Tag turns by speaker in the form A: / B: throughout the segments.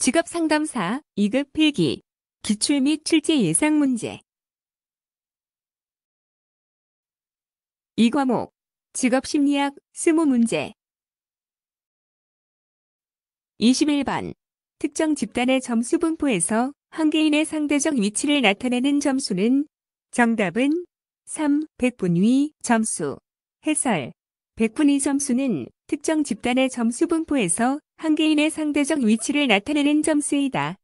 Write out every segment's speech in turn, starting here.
A: 직업 상담사 2급 필기 기출 및 출제 예상 문제 이 과목 직업 심리학 20문제 21번 특정 집단의 점수 분포에서 한 개인의 상대적 위치를 나타내는 점수는 정답은 3. 100분위 점수 해설 100분위 점수는 특정 집단의 점수 분포에서 한 개인의 상대적 위치를 나타내는 점수이다.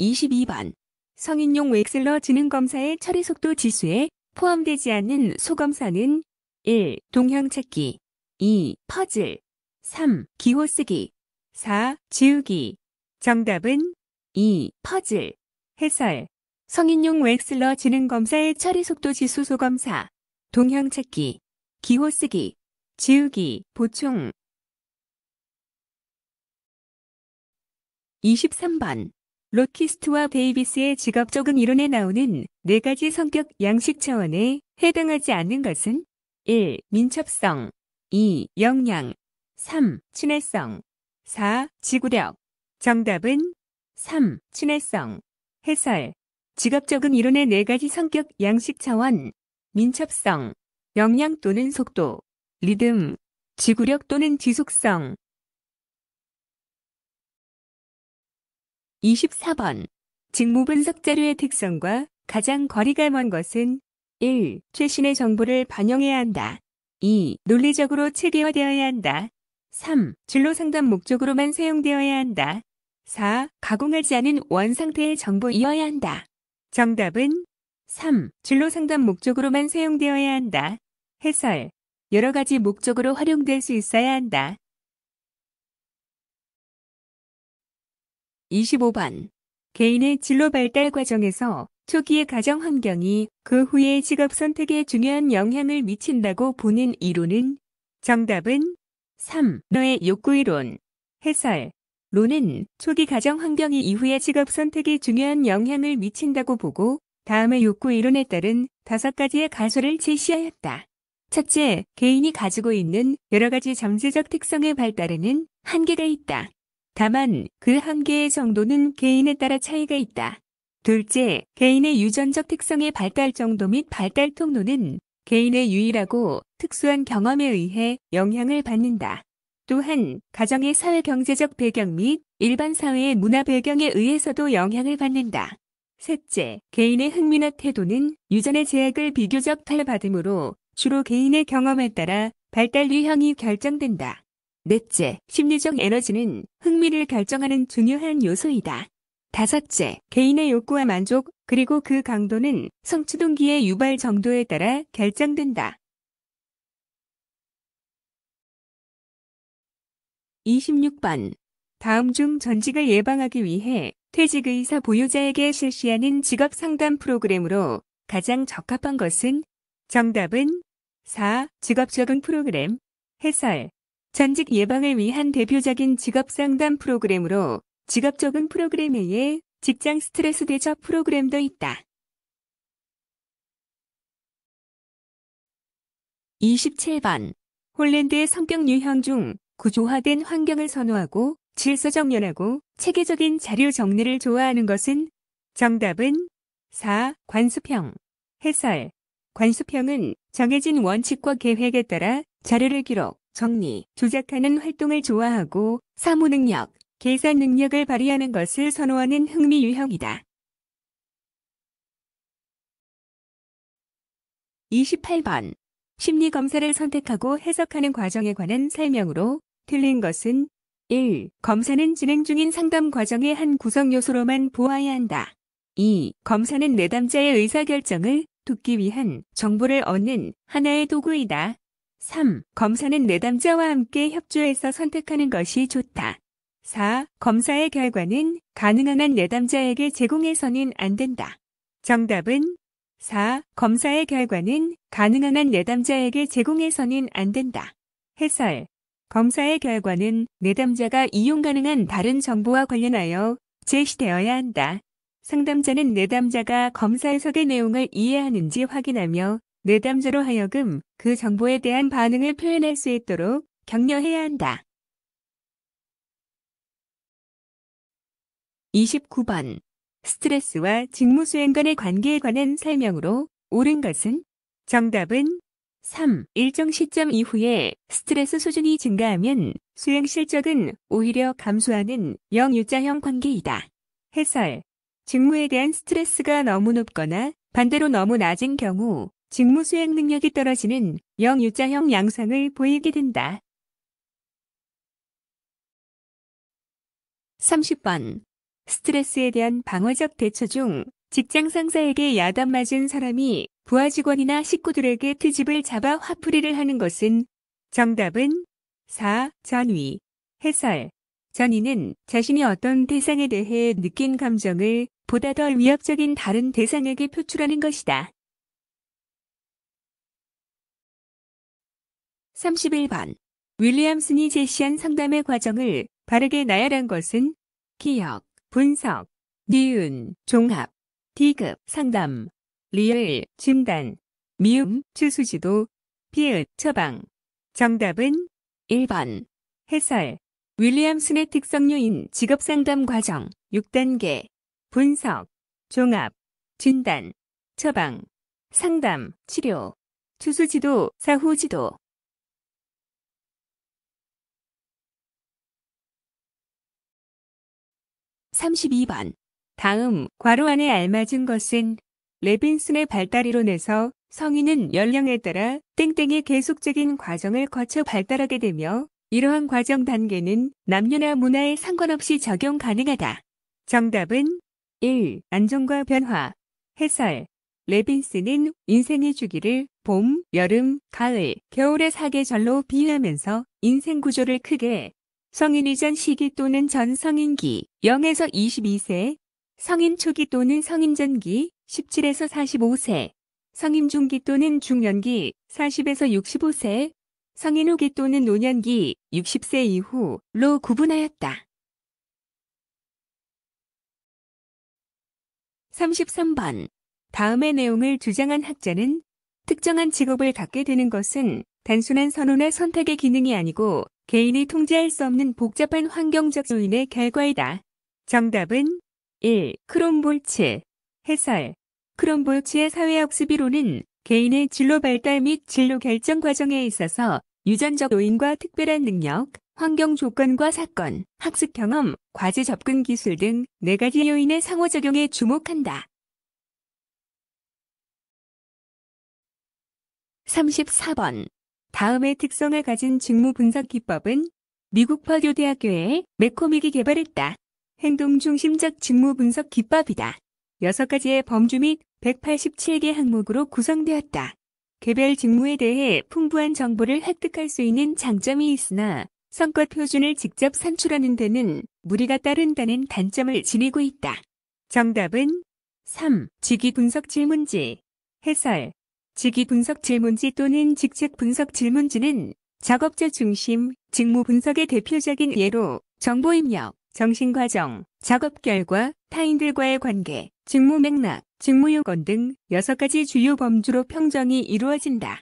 A: 22번 성인용 웩슬러 지능검사의 처리속도 지수에 포함되지 않는 소검사는 1. 동형 찾기 2. 퍼즐 3. 기호 쓰기 4. 지우기 정답은 2. 퍼즐 해설 성인용 웩슬러 지능검사의 처리속도 지수 소검사 동형 찾기 기호 쓰기 지우기, 보충 23번 로키스트와 베이비스의 직업적인 이론에 나오는 네 가지 성격 양식 차원에 해당하지 않는 것은 1. 민첩성 2. 역량 3. 친해성 4. 지구력 정답은 3. 친해성 해설 직업적인 이론의 네 가지 성격 양식 차원 민첩성, 역량 또는 속도 리듬, 지구력 또는 지속성. 24번. 직무 분석 자료의 특성과 가장 거리가 먼 것은 1. 최신의 정보를 반영해야 한다. 2. 논리적으로 체계화되어야 한다. 3. 진로 상담 목적으로만 사용되어야 한다. 4. 가공하지 않은 원 상태의 정보이어야 한다. 정답은 3. 진로 상담 목적으로만 사용되어야 한다. 해설 여러 가지 목적으로 활용될 수 있어야 한다. 25번. 개인의 진로 발달 과정에서 초기의 가정 환경이 그 후의 직업 선택에 중요한 영향을 미친다고 보는 이론은 정답은 3. 너의 욕구 이론. 해설. 론은 초기 가정 환경이 이후의 직업 선택에 중요한 영향을 미친다고 보고 다음의 욕구 이론에 따른 다섯 가지의 가설을 제시하였다. 첫째, 개인이 가지고 있는 여러 가지 잠재적 특성의 발달에는 한계가 있다. 다만 그 한계의 정도는 개인에 따라 차이가 있다. 둘째, 개인의 유전적 특성의 발달 정도 및 발달 통로는 개인의 유일하고 특수한 경험에 의해 영향을 받는다. 또한 가정의 사회 경제적 배경 및 일반 사회의 문화 배경에 의해서도 영향을 받는다. 셋째, 개인의 흥미나 태도는 유전의 제약을 비교적 탈받음으로 주로 개인의 경험에 따라 발달 유형이 결정된다. 넷째, 심리적 에너지는 흥미를 결정하는 중요한 요소이다. 다섯째, 개인의 욕구와 만족, 그리고 그 강도는 성추동기의 유발 정도에 따라 결정된다. 26번. 다음 중 전직을 예방하기 위해 퇴직의사 보유자에게 실시하는 직업상담 프로그램으로 가장 적합한 것은 정답은 4. 직업 적응 프로그램 해설 전직 예방을 위한 대표적인 직업 상담 프로그램으로 직업 적응 프로그램에 의해 직장 스트레스 대처 프로그램도 있다. 27번 홀랜드의 성격 유형 중 구조화된 환경을 선호하고 질서정연하고 체계적인 자료 정리를 좋아하는 것은 정답은 4. 관수평 해설 관수평은 정해진 원칙과 계획에 따라 자료를 기록, 정리, 조작하는 활동을 좋아하고 사무 능력, 계산 능력을 발휘하는 것을 선호하는 흥미 유형이다. 28번 심리 검사를 선택하고 해석하는 과정에 관한 설명으로 틀린 것은 1. 검사는 진행 중인 상담 과정의 한 구성 요소로만 보아야 한다. 2. 검사는 내담자의 의사결정을 돕기 위한 정보를 얻는 하나의 도구이다. 3. 검사는 내담자와 함께 협조해서 선택하는 것이 좋다. 4. 검사의 결과는 가능한 한 내담자에게 제공해서는 안 된다. 정답은 4. 검사의 결과는 가능한 한 내담자에게 제공해서는 안 된다. 해설. 검사의 결과는 내담자가 이용 가능한 다른 정보와 관련하여 제시되어야 한다. 상담자는 내담자가 검사해석의 내용을 이해하는지 확인하며 내담자로 하여금 그 정보에 대한 반응을 표현할 수 있도록 격려해야 한다. 29번 스트레스와 직무 수행 간의 관계에 관한 설명으로 옳은 것은 정답은 3. 일정 시점 이후에 스트레스 수준이 증가하면 수행 실적은 오히려 감소하는 영유자형 관계이다. 해설 직무에 대한 스트레스가 너무 높거나 반대로 너무 낮은 경우 직무 수행 능력이 떨어지는 영유자형 양상을 보이게 된다. 30번. 스트레스에 대한 방어적 대처 중 직장 상사에게 야단 맞은 사람이 부하 직원이나 식구들에게 트집을 잡아 화풀이를 하는 것은 정답은 4. 전위, 해설, 전이는 자신이 어떤 대상에 대해 느낀 감정을 보다 덜 위협적인 다른 대상에게 표출하는 것이다. 31번 윌리엄슨이 제시한 상담의 과정을 바르게 나열한 것은 기억, 분석, 니은, 종합, D급, 상담, 리얼, 진단, 미음, 추수지도, 피읍, 처방. 정답은 1번 해설 윌리엄슨의 특성 요인 직업상담 과정 6단계 분석, 종합, 진단, 처방, 상담, 치료, 추수지도, 사후지도 3 2번 다음 괄호 안에 알맞은 것은 레빈슨의 발달이론에서 성인은 연령에 따라 땡땡의 계속적인 과정을 거쳐 발달하게 되며 이러한 과정 단계는 남녀나 문화에 상관없이 적용 가능하다. 정답은 1. 안정과 변화 해설 레빈스는 인생의 주기를 봄, 여름, 가을, 겨울의 사계절로 비유하면서 인생 구조를 크게 성인 이전 시기 또는 전 성인기 0에서 22세, 성인 초기 또는 성인 전기 17에서 45세, 성인 중기 또는 중년기 40에서 65세, 성인 후기 또는 노년기 60세 이후로 구분하였다. 33번 다음의 내용을 주장한 학자는 특정한 직업을 갖게 되는 것은 단순한 선호나 선택의 기능이 아니고 개인이 통제할 수 없는 복잡한 환경적 요인의 결과이다. 정답은 1. 크롬볼츠 해설 크롬볼츠의 사회학습 이론은 개인의 진로 발달 및 진로 결정 과정에 있어서 유전적 요인과 특별한 능력, 환경 조건과 사건, 학습 경험, 과제 접근 기술 등 4가지 요인의 상호작용에 주목한다. 34번. 다음의 특성을 가진 직무 분석 기법은 미국 퍼듀 대학교의 메코믹이 개발했다. 행동중심적 직무 분석 기법이다. 6가지의 범주 및 187개 항목으로 구성되었다. 개별 직무에 대해 풍부한 정보를 획득할 수 있는 장점이 있으나 성과 표준을 직접 산출하는 데는 무리가 따른다는 단점을 지니고 있다. 정답은 3. 직위 분석 질문지 해설 직위 분석 질문지 또는 직책 분석 질문지는 작업자 중심 직무 분석의 대표적인 예로 정보 입력, 정신 과정, 작업 결과, 타인들과의 관계, 직무 맥락, 직무 요건 등 6가지 주요 범주로 평정이 이루어진다.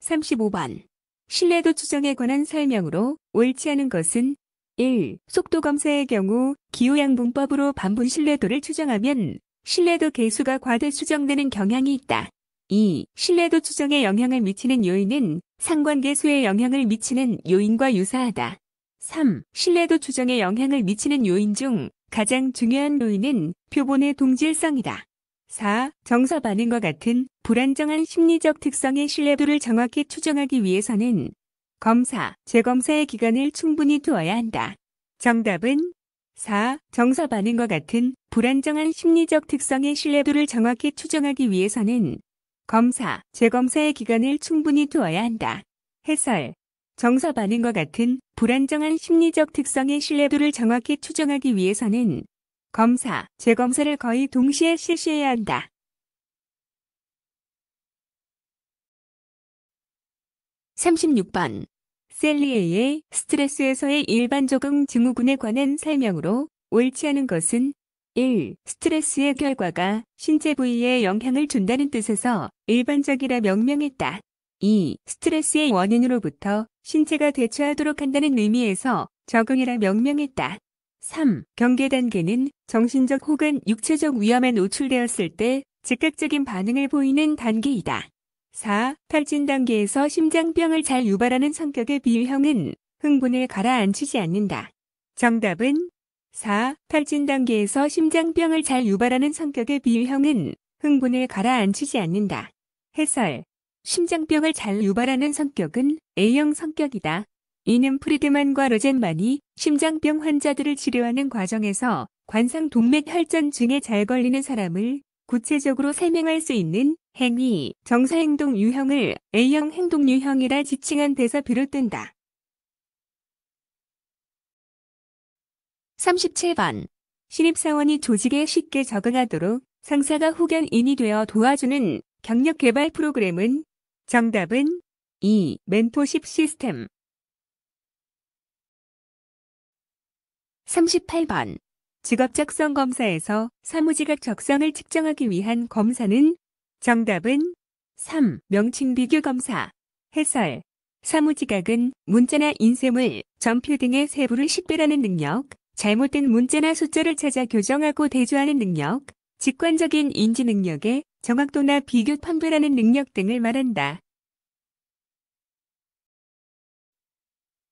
A: 35번 신뢰도 추정에 관한 설명으로 옳지 않은 것은 1. 속도 검사의 경우 기호양분법으로 반분 신뢰도를 추정하면 신뢰도 개수가 과대 수정되는 경향이 있다. 2. 신뢰도 추정에 영향을 미치는 요인은 상관계수에 영향을 미치는 요인과 유사하다. 3. 신뢰도 추정에 영향을 미치는 요인 중 가장 중요한 요인은 표본의 동질성이다. 4. 정서 반응과 같은 불안정한 심리적 특성의 신뢰도를 정확히 추정하기 위해서는 검사, 재검사의 기간을 충분히 두어야 한다. 정답은 4. 정서 반응과 같은 불안정한 심리적 특성의 신뢰도를 정확히 추정하기 위해서는 검사, 재검사의 기간을 충분히 두어야 한다. 해설 정서 반응과 같은 불안정한 심리적 특성의 신뢰도를 정확히 추정하기 위해서는 검사, 재검사를 거의 동시에 실시해야 한다. 3 6번 셀리에의 스트레스에서의 일반 적응 증후군에 관한 설명으로 옳지 않은 것은 1. 스트레스의 결과가 신체 부위에 영향을 준다는 뜻에서 일반적이라 명명했다. 2. 스트레스의 원인으로부터 신체가 대처하도록 한다는 의미에서 적응이라 명명했다. 3. 경계 단계는 정신적 혹은 육체적 위험에 노출되었을 때 즉각적인 반응을 보이는 단계이다. 4. 탈진 단계에서 심장병을 잘 유발하는 성격의 비유형은 흥분을 가라앉히지 않는다. 정답은 4. 탈진 단계에서 심장병을 잘 유발하는 성격의 비유형은 흥분을 가라앉히지 않는다. 해설 심장병을 잘 유발하는 성격은 A형 성격이다. 이는 프리드만과 로젠만이 심장병 환자들을 치료하는 과정에서 관상 동맥 혈전증에 잘 걸리는 사람을 구체적으로 설명할 수 있는 행위, 정사행동 유형을 A형 행동 유형이라 지칭한 데서 비롯된다. 37번 신입사원이 조직에 쉽게 적응하도록 상사가 후견인이 되어 도와주는 경력 개발 프로그램은 정답은 2. 멘토십 시스템 38번 직업적성 검사에서 사무지각 적성을 측정하기 위한 검사는 정답은 3. 명칭 비교 검사 해설 사무지각은 문자나 인쇄물, 점표 등의 세부를 식별하는 능력, 잘못된 문자나 숫자를 찾아 교정하고 대조하는 능력, 직관적인 인지 능력에 정확도나 비교 판별하는 능력 등을 말한다.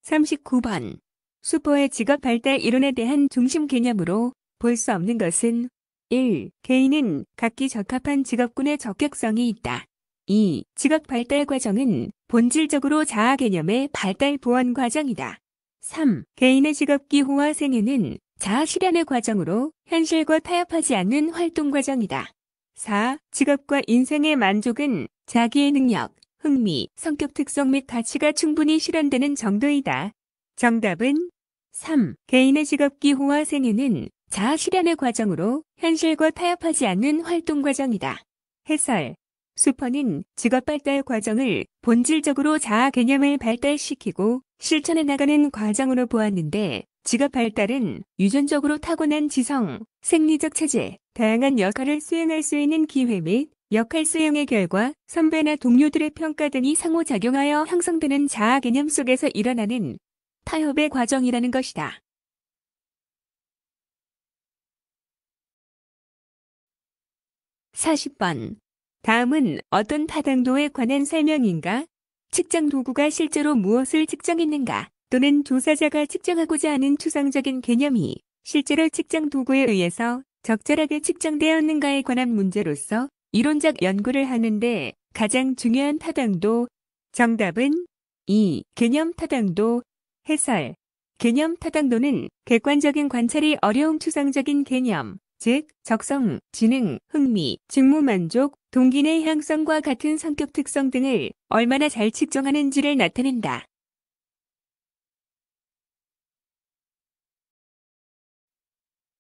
A: 39번. 수퍼의 직업 발달 이론에 대한 중심 개념으로 볼 수 없는 것은 1. 개인은 각기 적합한 직업군의 적격성이 있다. 2. 직업 발달 과정은 본질적으로 자아 개념의 발달 보완 과정이다. 3. 개인의 직업 기호와 생애는 자아 실현의 과정으로 현실과 타협하지 않는 활동 과정이다. 4. 직업과 인생의 만족은 자기의 능력, 흥미, 성격 특성 및 가치가 충분히 실현되는 정도이다. 정답은 3. 개인의 직업 기호와 생애는 자아 실현의 과정으로 현실과 타협하지 않는 활동 과정이다. 해설 수퍼는 직업 발달 과정을 본질적으로 자아 개념을 발달시키고 실천해 나가는 과정으로 보았는데 직업 발달은 유전적으로 타고난 지성, 생리적 체질, 다양한 역할을 수행할 수 있는 기회 및 역할 수행의 결과 선배나 동료들의 평가 등이 상호작용하여 형성되는 자아 개념 속에서 일어나는 타협의 과정이라는 것이다. 4 0번 다음은 어떤 타당도에 관한 설명인가? 측정 도구가 실제로 무엇을 측정했는가? 또는 조사자가 측정하고자 하는 추상적인 개념이 실제로 측정 도구에 의해서 적절하게 측정되었는가에 관한 문제로서 이론적 연구를 하는데 가장 중요한 타당도 정답은 2. 개념 타당도 해설 개념 타당도는 객관적인 관찰이 어려운 추상적인 개념, 즉 적성, 지능, 흥미, 직무 만족, 동기 내 향성과 같은 성격 특성 등을 얼마나 잘 측정하는지를 나타낸다.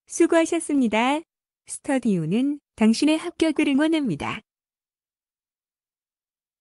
A: 수고하셨습니다. 스터디오는 당신의 합격을 응원합니다.